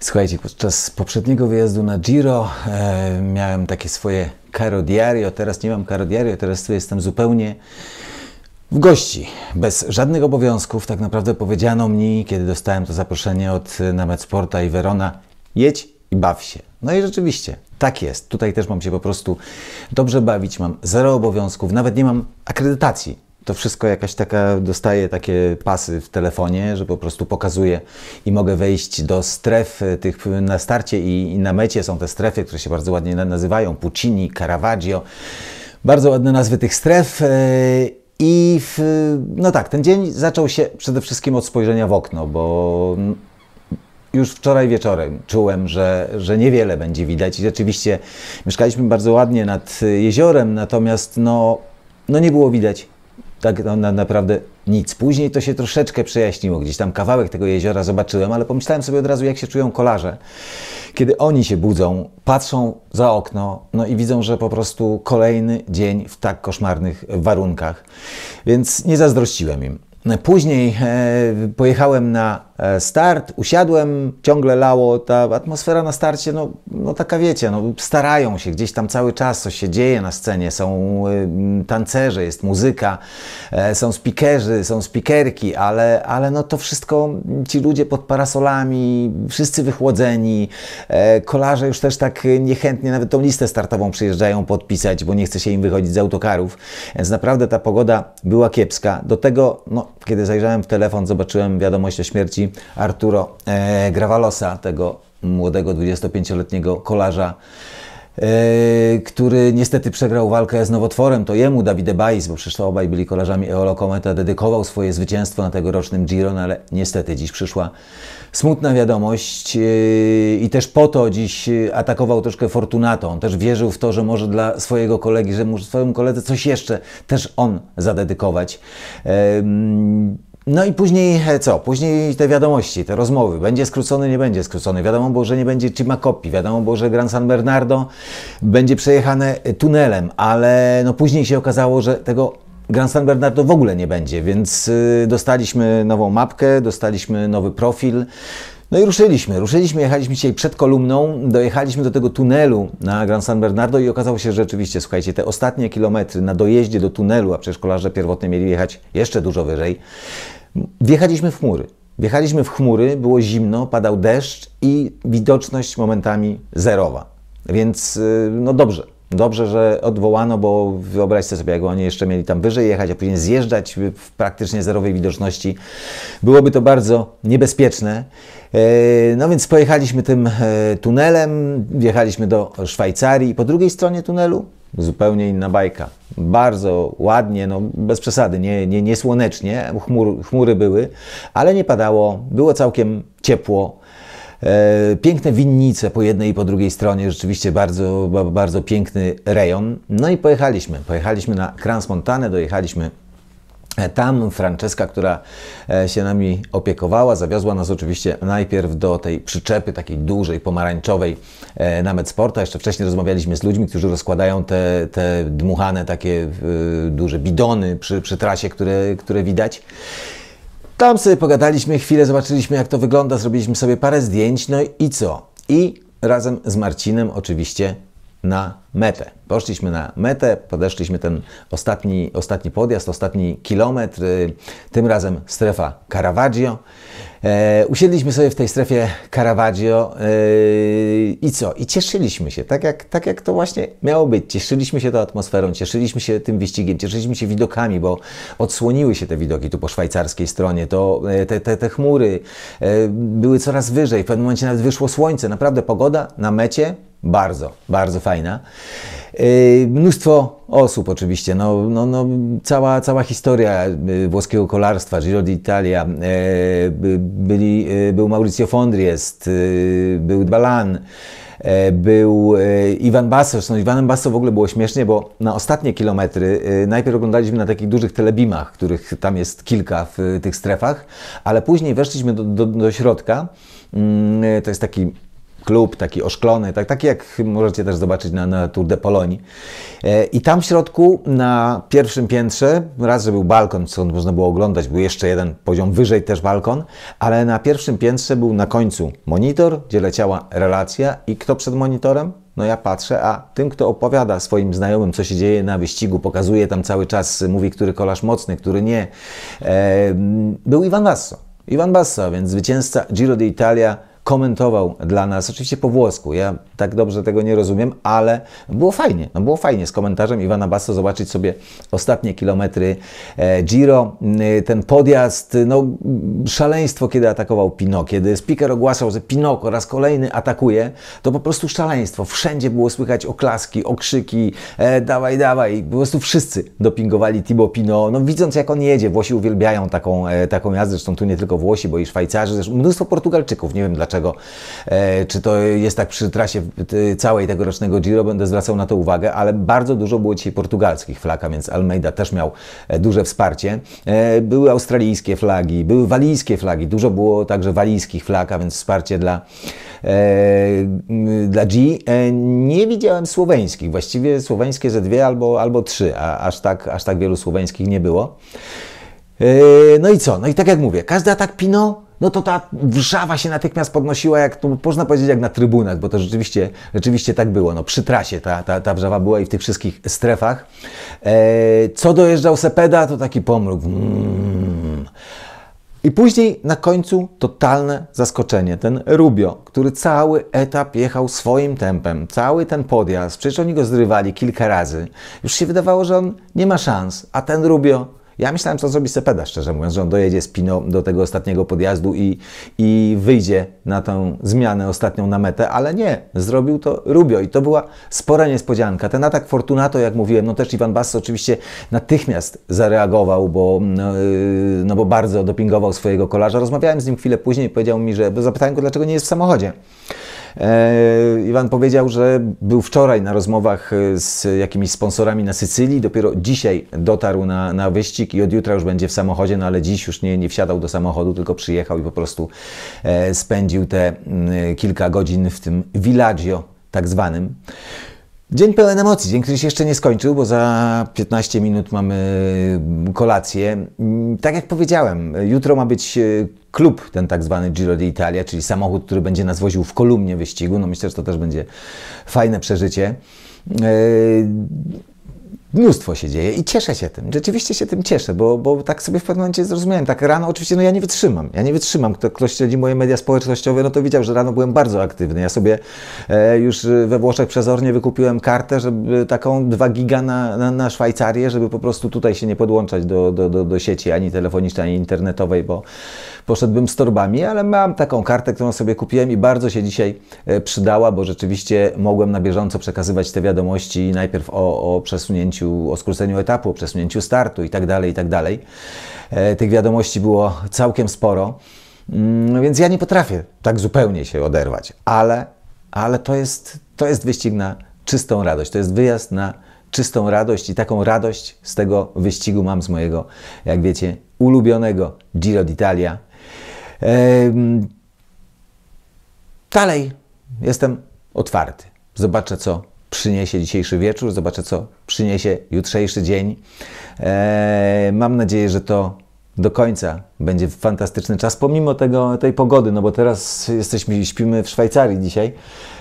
Słuchajcie, podczas poprzedniego wyjazdu na Giro e, miałem takie swoje caro diario, teraz nie mam caro diario, teraz jestem zupełnie w gości, bez żadnych obowiązków. Tak naprawdę powiedziano mi, kiedy dostałem to zaproszenie od e, Namet Sporta i Verona, jedź i baw się. No i rzeczywiście, tak jest. Tutaj też mam się po prostu dobrze bawić, mam zero obowiązków, nawet nie mam akredytacji to wszystko jakaś taka, dostaję takie pasy w telefonie, że po prostu pokazuję i mogę wejść do stref tych na starcie i, i na mecie są te strefy, które się bardzo ładnie nazywają, Puccini, Caravaggio, bardzo ładne nazwy tych stref e, i w, no tak, ten dzień zaczął się przede wszystkim od spojrzenia w okno, bo już wczoraj wieczorem czułem, że, że niewiele będzie widać. I rzeczywiście mieszkaliśmy bardzo ładnie nad jeziorem, natomiast no, no nie było widać tak no, na, naprawdę nic. Później to się troszeczkę przejaśniło. Gdzieś tam kawałek tego jeziora zobaczyłem, ale pomyślałem sobie od razu, jak się czują kolarze, kiedy oni się budzą, patrzą za okno no i widzą, że po prostu kolejny dzień w tak koszmarnych warunkach. Więc nie zazdrościłem im. Później e, pojechałem na e, start, usiadłem, ciągle lało, ta atmosfera na starcie, no, no taka wiecie, no, starają się, gdzieś tam cały czas coś się dzieje na scenie, są tancerze, jest muzyka, e, są spikerzy, są spikerki, ale, ale no to wszystko, ci ludzie pod parasolami, wszyscy wychłodzeni, kolarze już też tak niechętnie nawet tą listę startową przyjeżdżają podpisać, bo nie chce się im wychodzić z autokarów, więc naprawdę ta pogoda była kiepska, do tego no, kiedy zajrzałem w telefon, zobaczyłem wiadomość o śmierci Arturo e, Gravalosa, tego młodego 25-letniego kolarza E, który niestety przegrał walkę z nowotworem, to jemu Davide Baiz, bo przecież to obaj byli kolarzami Eolo Kometa, dedykował swoje zwycięstwo na tegorocznym Giro, no ale niestety dziś przyszła smutna wiadomość e, i też po to dziś atakował troszkę Fortunato. On też wierzył w to, że może dla swojego kolegi, że może swojemu koledze coś jeszcze też on zadedykować. E, no i później e, co? Później te wiadomości, te rozmowy. Będzie skrócony, nie będzie skrócony. Wiadomo było, że nie będzie Chimakopi, wiadomo było, że Gran San Bernardo będzie przejechane e, tunelem, ale no później się okazało, że tego Gran San Bernardo w ogóle nie będzie, więc e, dostaliśmy nową mapkę, dostaliśmy nowy profil. No i ruszyliśmy. Ruszyliśmy, jechaliśmy dzisiaj przed kolumną, dojechaliśmy do tego tunelu na Gran San Bernardo i okazało się, że rzeczywiście, słuchajcie, te ostatnie kilometry na dojeździe do tunelu, a przecież kolarze pierwotnie mieli jechać jeszcze dużo wyżej, Wjechaliśmy w chmury. Wjechaliśmy w chmury, było zimno, padał deszcz i widoczność momentami zerowa. Więc y, no dobrze, dobrze, że odwołano, bo wyobraźcie sobie, jak oni jeszcze mieli tam wyżej jechać, a później zjeżdżać w praktycznie zerowej widoczności. Byłoby to bardzo niebezpieczne. E, no więc pojechaliśmy tym e, tunelem, wjechaliśmy do Szwajcarii. Po drugiej stronie tunelu zupełnie inna bajka bardzo ładnie, no bez przesady, nie, nie, nie słonecznie, chmur, chmury były, ale nie padało, było całkiem ciepło. E, piękne winnice po jednej i po drugiej stronie, rzeczywiście bardzo, bardzo piękny rejon. No i pojechaliśmy. Pojechaliśmy na Krans Montanę, dojechaliśmy E, tam Franceska, która e, się nami opiekowała, zawiozła nas oczywiście najpierw do tej przyczepy takiej dużej, pomarańczowej e, na Medsporta. Jeszcze wcześniej rozmawialiśmy z ludźmi, którzy rozkładają te, te dmuchane takie duże bidony przy, przy trasie, które, które widać. Tam sobie pogadaliśmy chwilę, zobaczyliśmy jak to wygląda, zrobiliśmy sobie parę zdjęć, no i co? I razem z Marcinem oczywiście na metę. Poszliśmy na metę, podeszliśmy ten ostatni, ostatni podjazd, ostatni kilometr, y, tym razem strefa Caravaggio. E, usiedliśmy sobie w tej strefie Caravaggio e, i co? I cieszyliśmy się, tak jak, tak jak to właśnie miało być. Cieszyliśmy się tą atmosferą, cieszyliśmy się tym wyścigiem, cieszyliśmy się widokami, bo odsłoniły się te widoki tu po szwajcarskiej stronie. To, e, te, te, te chmury e, były coraz wyżej, w pewnym momencie nawet wyszło słońce. Naprawdę pogoda na mecie bardzo, bardzo fajna. Y, mnóstwo osób oczywiście, no, no, no, cała, cała historia y, włoskiego kolarstwa, Giro d'Italia, y, byli, był Maurizio Fondriest, był Dbalan, był Iwan Basso, zresztą no, Iwanem Basso w ogóle było śmiesznie, bo na ostatnie kilometry najpierw oglądaliśmy na takich dużych telebimach, których tam jest kilka w tych strefach, ale później weszliśmy do, do, do środka, mm, to jest taki klub, taki oszklony, tak, taki jak możecie też zobaczyć na, na Tour de Polonii. E, I tam w środku, na pierwszym piętrze, raz, że był balkon, co można było oglądać, był jeszcze jeden poziom wyżej też balkon, ale na pierwszym piętrze był na końcu monitor, gdzie leciała relacja i kto przed monitorem? No ja patrzę, a tym, kto opowiada swoim znajomym, co się dzieje na wyścigu, pokazuje tam cały czas, mówi, który kolarz mocny, który nie, e, był Iwan Basso. Iwan Basso, więc zwycięzca Giro d'Italia komentował dla nas, oczywiście po włosku. Ja tak dobrze tego nie rozumiem, ale było fajnie. No było fajnie z komentarzem Iwana Basso zobaczyć sobie ostatnie kilometry e, Giro, ten podjazd, no szaleństwo, kiedy atakował Pino, kiedy speaker ogłaszał, że Pino po raz kolejny atakuje, to po prostu szaleństwo. Wszędzie było słychać oklaski, okrzyki, e, dawaj, dawaj. Po prostu wszyscy dopingowali Tibo Pino. No widząc jak on jedzie, Włosi uwielbiają taką, e, taką jazdę, zresztą tu nie tylko Włosi, bo i Szwajcarzy, zresztą mnóstwo Portugalczyków, nie wiem dlaczego dlaczego. E, czy to jest tak przy trasie całej tegorocznego Giro, będę zwracał na to uwagę, ale bardzo dużo było dzisiaj portugalskich flag, więc Almeida też miał e, duże wsparcie. E, były australijskie flagi, były walijskie flagi, dużo było także walijskich flag, a więc wsparcie dla, dla G. Nie widziałem słoweńskich, właściwie słoweńskie ze dwie albo, albo trzy, a aż tak, aż tak wielu słoweńskich nie było. No i co? No i tak jak mówię, każdy atak Pino no to ta wrzawa się natychmiast podnosiła, jak to można powiedzieć, jak na trybunach, bo to rzeczywiście, rzeczywiście tak było. No, przy trasie ta, ta, ta wrzawa była i w tych wszystkich strefach. Eee, co dojeżdżał Sepeda, to taki pomruk. Mm. I później na końcu totalne zaskoczenie. Ten Rubio, który cały etap jechał swoim tempem, cały ten podjazd, przecież oni go zrywali kilka razy. Już się wydawało, że on nie ma szans, a ten Rubio ja myślałem, co zrobi Sepeda, szczerze mówiąc, że on dojedzie z Pino do tego ostatniego podjazdu i, i wyjdzie na tą zmianę ostatnią na metę, ale nie, zrobił to Rubio i to była spora niespodzianka. Ten atak Fortunato, jak mówiłem, no też Iwan Bass oczywiście natychmiast zareagował, bo, no, y, no bo bardzo dopingował swojego kolarza. Rozmawiałem z nim chwilę później, i powiedział mi, że zapytałem go, dlaczego nie jest w samochodzie. E, Iwan powiedział, że był wczoraj na rozmowach e, z jakimiś sponsorami na Sycylii, dopiero dzisiaj dotarł na, na wyścig i od jutra już będzie w samochodzie, no ale dziś już nie, nie wsiadał do samochodu, tylko przyjechał i po prostu e, spędził te mm, kilka godzin w tym villaggio tak zwanym. Dzień pełen emocji, dzień, który się jeszcze nie skończył, bo za 15 minut mamy kolację. Tak jak powiedziałem, jutro ma być e, klub, ten tak zwany Giro d'Italia, czyli samochód, który będzie nas woził w kolumnie wyścigu. No myślę, że to też będzie fajne przeżycie. E, mnóstwo się dzieje i cieszę się tym. Rzeczywiście się tym cieszę, bo, bo tak sobie w pewnym momencie zrozumiałem. Tak rano, oczywiście, no ja nie wytrzymam. Ja nie wytrzymam. Kto, ktoś śledzi moje media społecznościowe, no to widział, że rano byłem bardzo aktywny. Ja sobie e, już we Włoszech przezornie wykupiłem kartę, żeby taką 2 giga na, na, na, Szwajcarię, żeby po prostu tutaj się nie podłączać do, do, do, do sieci ani telefonicznej, ani internetowej, bo, poszedłbym z torbami, ale mam taką kartę, którą sobie kupiłem i bardzo się dzisiaj e, przydała, bo rzeczywiście mogłem na bieżąco przekazywać te wiadomości najpierw o, o przesunięciu, o skróceniu etapu, o przesunięciu startu i tak dalej, i tak dalej. E, tych wiadomości było całkiem sporo, mm, więc ja nie potrafię tak zupełnie się oderwać, ale, ale to, jest, to jest wyścig na czystą radość, to jest wyjazd na czystą radość i taką radość z tego wyścigu mam z mojego, jak wiecie, ulubionego Giro d'Italia Dalej jestem otwarty. Zobaczę, co przyniesie dzisiejszy wieczór, zobaczę, co przyniesie jutrzejszy dzień. E, mam nadzieję, że to do końca będzie fantastyczny czas, pomimo tego, tej pogody, no bo teraz jesteśmy, śpimy w Szwajcarii dzisiaj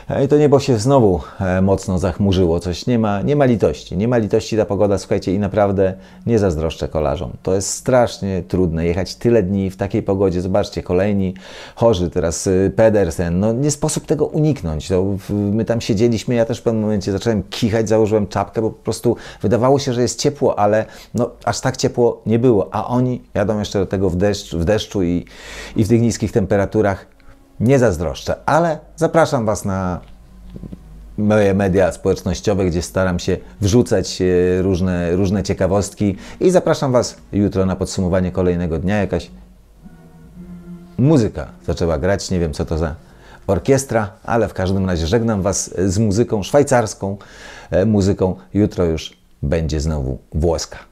e, i to niebo się znowu e, mocno zachmurzyło, coś nie ma, nie ma litości, nie ma litości ta pogoda, słuchajcie, i naprawdę nie zazdroszczę kolarzom. To jest strasznie trudne jechać tyle dni w takiej pogodzie, zobaczcie, kolejni chorzy, teraz y, Pedersen, no nie sposób tego uniknąć, my tam siedzieliśmy, ja też w pewnym momencie zacząłem kichać, założyłem czapkę, bo po prostu wydawało się, że jest ciepło, ale no aż tak ciepło nie było, a oni jadą jeszcze do tego w w deszczu i, i w tych niskich temperaturach. Nie zazdroszczę, ale zapraszam Was na moje media społecznościowe, gdzie staram się wrzucać e, różne, różne ciekawostki i zapraszam Was jutro na podsumowanie kolejnego dnia. Jakaś muzyka zaczęła grać, nie wiem co to za orkiestra, ale w każdym razie żegnam Was z muzyką szwajcarską, e, muzyką jutro już będzie znowu włoska.